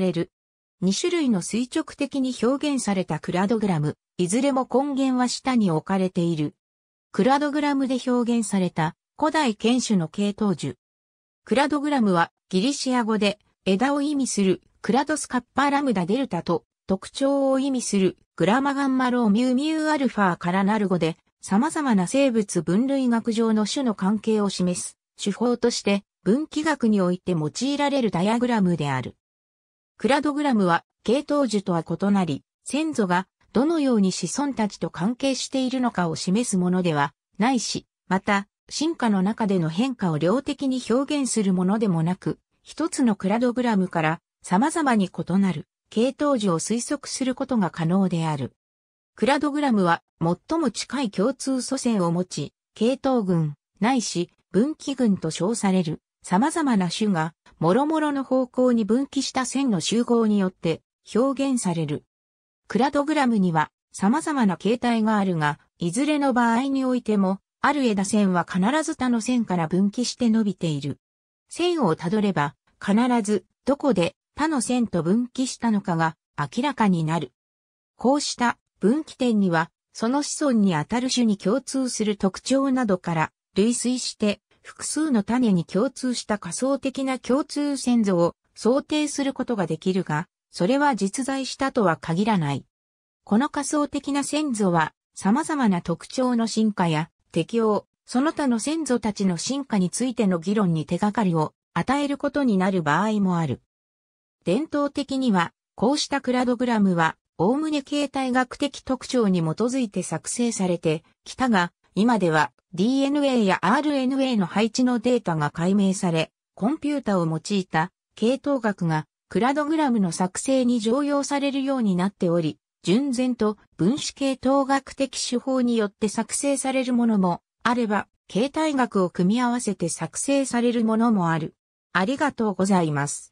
れる。2種類の垂直的に表現されたクラドグラム、いずれも根源は下に置かれている。クラドグラムで表現された古代犬種の系統樹。クラドグラムはギリシア語で枝を意味するクラドスカッパラムダデルタと特徴を意味するグラマガンマローミューミューアルファーからなる語で様々な生物分類学上の種の関係を示す手法として分岐学において用いられるダイアグラムである。クラドグラムは系統樹とは異なり、先祖がどのように子孫たちと関係しているのかを示すものではないし、また、進化の中での変化を量的に表現するものでもなく、一つのクラドグラムから様々に異なる系統樹を推測することが可能である。クラドグラムは最も近い共通祖先を持ち、系統群、ないし、分岐群と称される様々な種が諸々の方向に分岐した線の集合によって表現される。クラドグラムには様々な形態があるが、いずれの場合においても、ある枝線は必ず他の線から分岐して伸びている。線をたどれば、必ずどこで他の線と分岐したのかが明らかになる。こうした分岐点には、その子孫にあたる種に共通する特徴などから類推して複数の種に共通した仮想的な共通先祖を想定することができるが、それは実在したとは限らない。この仮想的な先祖は、様々な特徴の進化や適応、その他の先祖たちの進化についての議論に手がかりを与えることになる場合もある。伝統的には、こうしたクラドグラムは、おおむね形態学的特徴に基づいて作成されてきたが、今では DNA や RNA の配置のデータが解明され、コンピュータを用いた系統学がクラドグラムの作成に常用されるようになっており、純然と分子系統学的手法によって作成されるものもあれば、形態学を組み合わせて作成されるものもある。ありがとうございます。